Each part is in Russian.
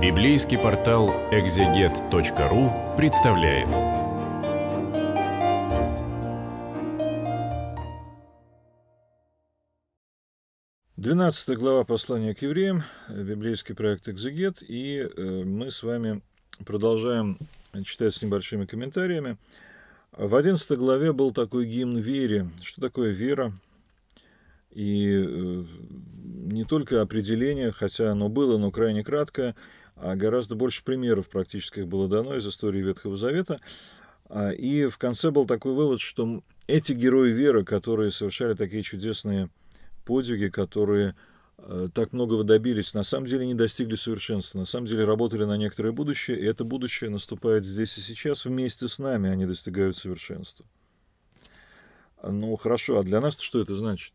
Библейский портал экзегет.ру представляет. Двенадцатая глава послания к евреям, э, библейский проект «Экзегет», и э, мы с вами продолжаем читать с небольшими комментариями. В одиннадцатой главе был такой гимн вере. Что такое вера? И э, не только определение, хотя оно было, но крайне краткое – а гораздо больше примеров практических было дано из истории Ветхого Завета. А, и в конце был такой вывод, что эти герои веры, которые совершали такие чудесные подвиги, которые э, так многого добились, на самом деле не достигли совершенства, на самом деле работали на некоторое будущее, и это будущее наступает здесь и сейчас вместе с нами, они достигают совершенства. Ну хорошо, а для нас что это значит?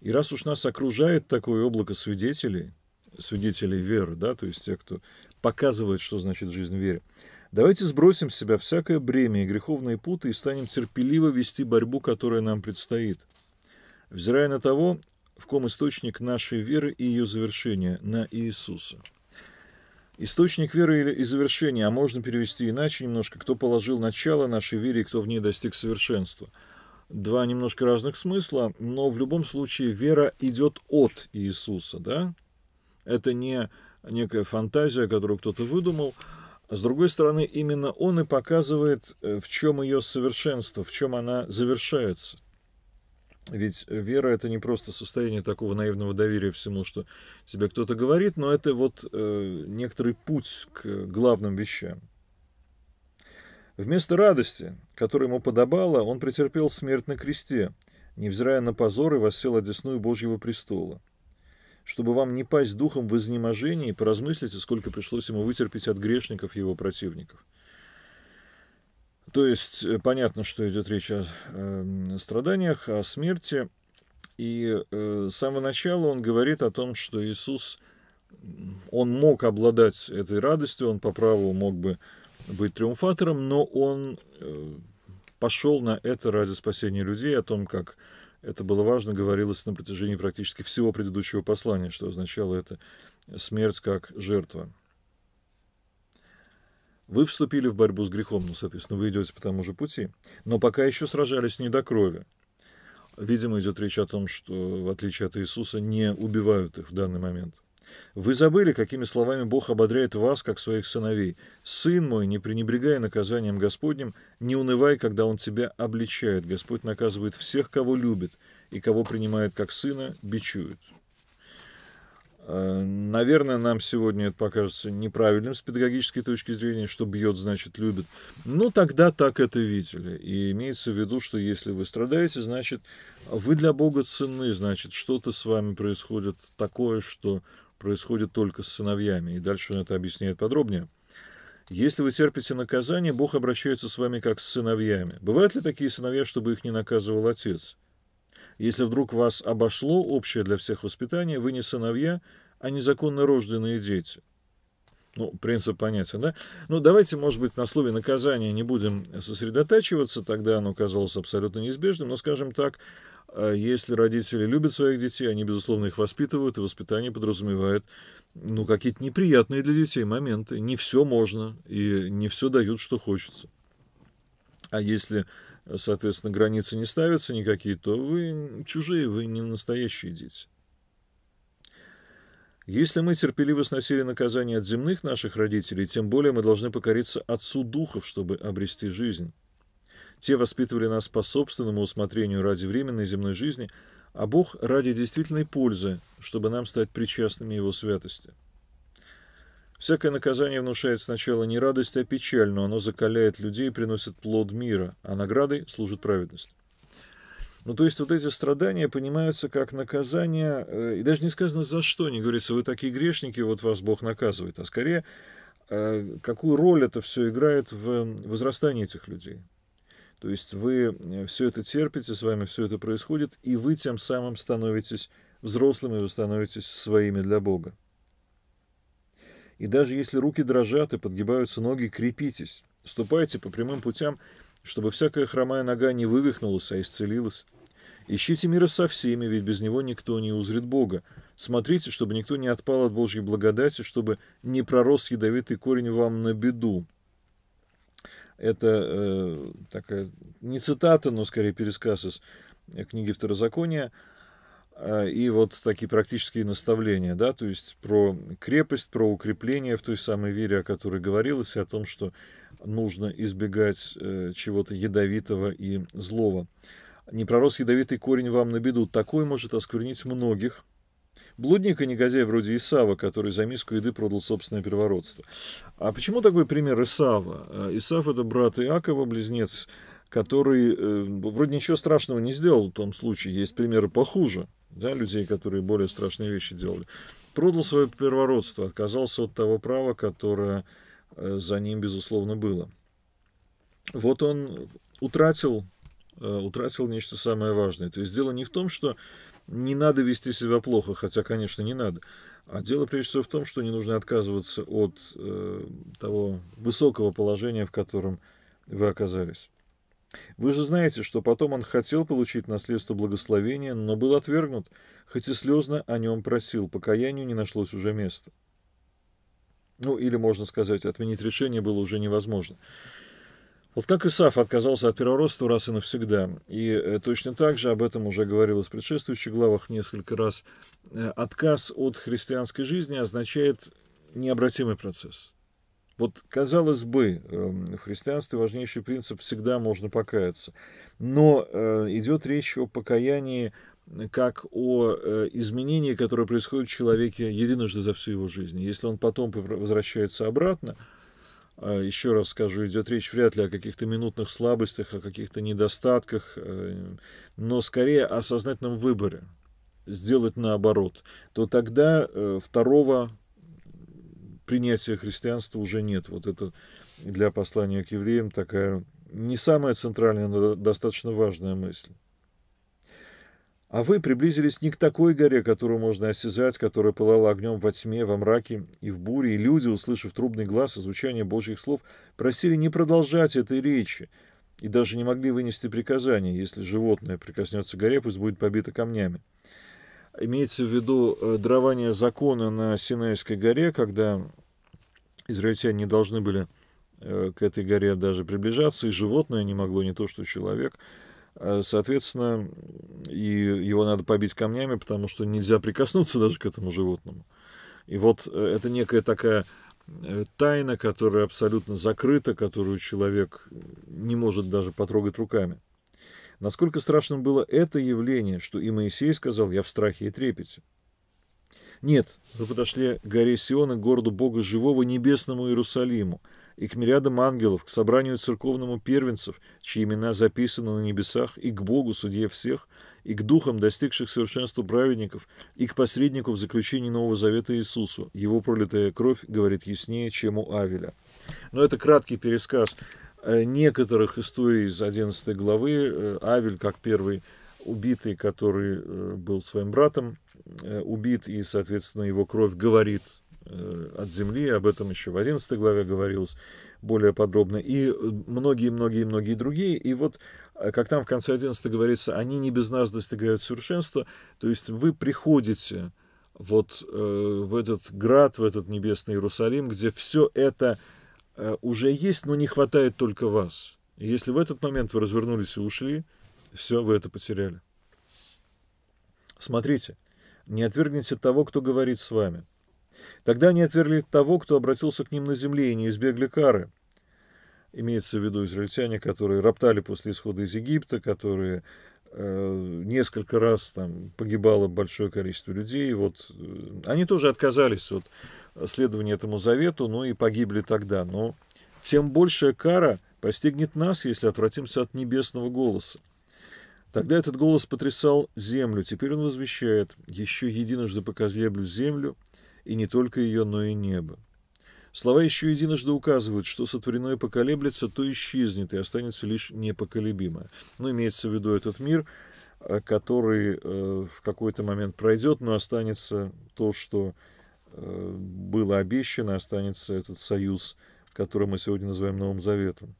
И раз уж нас окружает такое облако свидетелей, свидетелей веры, да, то есть тех, кто показывает, что значит жизнь в вере. Давайте сбросим с себя всякое бремя и греховные путы и станем терпеливо вести борьбу, которая нам предстоит, взирая на того, в ком источник нашей веры и ее завершения, на Иисуса. Источник веры и завершения, а можно перевести иначе немножко, кто положил начало нашей вере и кто в ней достиг совершенства. Два немножко разных смысла, но в любом случае вера идет от Иисуса, да? Это не некая фантазия, которую кто-то выдумал. С другой стороны, именно он и показывает, э, в чем ее совершенство, в чем она завершается. Ведь вера это не просто состояние такого наивного доверия всему, что тебе кто-то говорит, но это вот э, некоторый путь к главным вещам. Вместо радости, которая ему подобала, он претерпел смерть на кресте, невзирая на позор и воссел одесную Божьего престола чтобы вам не пасть духом в изнеможении, поразмыслите, сколько пришлось ему вытерпеть от грешников и его противников. То есть э, понятно, что идет речь о э, страданиях, о смерти. И э, с самого начала он говорит о том, что Иисус, он мог обладать этой радостью, он по праву мог бы быть триумфатором, но он э, пошел на это ради спасения людей, о том, как это было важно, говорилось на протяжении практически всего предыдущего послания, что означало это смерть как жертва. Вы вступили в борьбу с грехом, но, ну, соответственно, вы идете по тому же пути, но пока еще сражались не до крови. Видимо, идет речь о том, что, в отличие от Иисуса, не убивают их в данный момент. Вы забыли, какими словами Бог ободряет вас, как своих сыновей. «Сын мой, не пренебрегай наказанием Господним, не унывай, когда Он тебя обличает. Господь наказывает всех, кого любит, и кого принимает как сына, бичует». Э, наверное, нам сегодня это покажется неправильным с педагогической точки зрения, что бьет, значит, любит. Но тогда так это видели. И имеется в виду, что если вы страдаете, значит, вы для Бога ценны, значит, что-то с вами происходит такое, что происходит только с сыновьями, и дальше он это объясняет подробнее. Если вы терпите наказание, Бог обращается с вами как с сыновьями. Бывают ли такие сыновья, чтобы их не наказывал отец? Если вдруг вас обошло общее для всех воспитание, вы не сыновья, а незаконно рожденные дети. Ну, принцип понятен, да? Ну, давайте, может быть, на слове наказания не будем сосредотачиваться, тогда оно казалось абсолютно неизбежным, но, скажем так, а если родители любят своих детей, они, безусловно, их воспитывают, и воспитание подразумевает ну, какие-то неприятные для детей моменты. Не все можно, и не все дают, что хочется. А если, соответственно, границы не ставятся никакие, то вы чужие, вы не настоящие дети. Если мы терпеливо сносили наказание от земных наших родителей, тем более мы должны покориться Отцу Духов, чтобы обрести жизнь. Те воспитывали нас по собственному усмотрению ради временной земной жизни, а Бог ради действительной пользы, чтобы нам стать причастными Его святости. Всякое наказание внушает сначала не радость, а печаль, но оно закаляет людей и приносит плод мира, а наградой служит праведность. Ну, то есть вот эти страдания понимаются как наказание, э, и даже не сказано за что, не говорится, вы такие грешники, вот вас Бог наказывает, а скорее, э, какую роль это все играет в возрастании этих людей. То есть вы э, все это терпите, с вами все это происходит, и вы тем самым становитесь взрослыми, вы становитесь своими для Бога. И даже если руки дрожат и подгибаются ноги, крепитесь, ступайте по прямым путям, чтобы всякая хромая нога не вывихнулась, а исцелилась. Ищите мира со всеми, ведь без него никто не узрит Бога. Смотрите, чтобы никто не отпал от Божьей благодати, чтобы не пророс ядовитый корень вам на беду, это э, такая не цитата, но скорее пересказ из книги Второзакония. Э, а, и вот такие практические наставления, да, то есть про крепость, про укрепление в той самой вере, о которой говорилось, и о том, что нужно избегать э, чего-то ядовитого и злого. Не пророс ядовитый корень вам на беду, такой может осквернить многих, Блудник и негодяй вроде Исава, который за миску еды продал собственное первородство. А почему такой пример Исава? А, Исав – это брат Иакова, близнец, который э, вроде ничего страшного не сделал в том случае. Есть примеры похуже, да, людей, которые более страшные вещи делали. Продал свое первородство, отказался от того права, которое э, за ним, безусловно, было. Вот он утратил, э, утратил нечто самое важное. То есть дело не в том, что не надо вести себя плохо, хотя, конечно, не надо. А дело прежде всего в том, что не нужно отказываться от э, того высокого положения, в котором вы оказались. Вы же знаете, что потом он хотел получить наследство благословения, но был отвергнут, хоть и слезно о нем просил, покаянию не нашлось уже места. Ну, или, можно сказать, отменить решение было уже невозможно. Вот как Исаф отказался от первородства раз и навсегда, и э, точно так же, об этом уже говорилось в предшествующих главах несколько раз, э, отказ от христианской жизни означает необратимый процесс. Вот, казалось бы, эм, в христианстве важнейший принцип «всегда можно покаяться». Но э, идет речь о покаянии как о изменении, которое происходит в человеке единожды за всю его жизнь. Если он потом возвращается обратно – а, Еще раз скажу, идет речь вряд ли о каких-то минутных слабостях, о каких-то недостатках, э, но скорее о сознательном выборе сделать наоборот, то тогда э, второго принятия христианства уже нет. Вот это для послания к евреям такая не самая центральная, но достаточно важная мысль. А вы приблизились не к такой горе, которую можно осязать, которая пылала огнем во тьме, во мраке и в буре, и люди, услышав трубный глаз и звучание Божьих слов, просили не продолжать этой речи, и даже не могли вынести приказание, если животное прикоснется к горе, пусть будет побито камнями. Имеется в виду э, дарование закона на Синайской горе, когда израильтяне не должны были э, к этой горе даже приближаться, и животное не могло, не то что человек. Э, соответственно, и его надо побить камнями, потому что нельзя прикоснуться даже к этому животному. И вот э, это некая такая э, тайна, которая абсолютно закрыта, которую человек э, не может даже потрогать руками. Насколько страшным было это явление, что и Моисей сказал «я в страхе и трепете». Нет, вы подошли к горе Сиона, к городу Бога Живого, небесному Иерусалиму, и к мириадам ангелов, к собранию церковному первенцев, чьи имена записаны на небесах, и к Богу, судье всех, и к духам, достигших совершенства праведников, и к посреднику в заключении Нового Завета Иисусу. Его пролитая кровь говорит яснее, чем у Авеля. Но это краткий пересказ э, некоторых историй из 11 главы. Э, Авель, как первый убитый, который э, был своим братом, убит, и, соответственно, его кровь говорит Э, от земли, об этом еще в 11 главе говорилось более подробно, и многие-многие-многие другие. И вот, э, как там в конце 11 говорится, они не без нас достигают совершенства, то есть вы приходите вот э, в этот град, в этот небесный Иерусалим, где все это уже есть, но не хватает только вас. И если в этот момент вы развернулись и ушли, все, вы это потеряли. Смотрите, не отвергните того, кто говорит с вами – Тогда они отвергли того, кто обратился к ним на земле, и не избегли кары. Имеется в виду израильтяне, которые роптали после исхода из Египта, которые э, несколько раз там погибало большое количество людей. Вот, э, они тоже отказались от следования этому завету, ну и погибли тогда. Но тем большая кара постигнет нас, если отвратимся от небесного голоса. Тогда этот голос потрясал землю. Теперь он возвещает, еще единожды покозлеблю землю, и не только ее, но и небо. Слова еще единожды указывают, что сотворенное поколеблется, то исчезнет и останется лишь непоколебимое. Но ну, имеется в виду этот мир, э, который э, в какой-то момент пройдет, но останется то, что э, было обещано, останется этот союз, который мы сегодня называем Новым Заветом.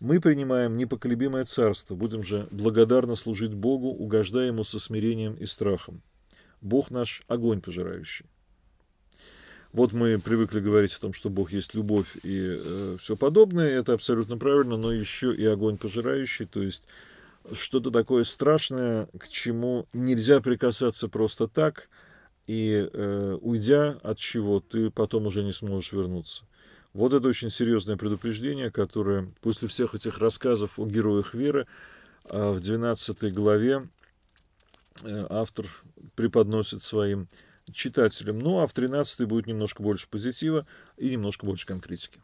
Мы принимаем непоколебимое царство, будем же благодарно служить Богу, угождая Ему со смирением и страхом. Бог наш – огонь пожирающий. Вот мы привыкли говорить о том, что Бог есть любовь и э, все подобное, это абсолютно правильно, но еще и огонь пожирающий, то есть что-то такое страшное, к чему нельзя прикасаться просто так, и э, уйдя от чего ты потом уже не сможешь вернуться. Вот это очень серьезное предупреждение, которое после всех этих рассказов о героях веры э, в 12 главе э, автор преподносит своим читателям. Ну а в 13 будет немножко больше позитива и немножко больше конкретики.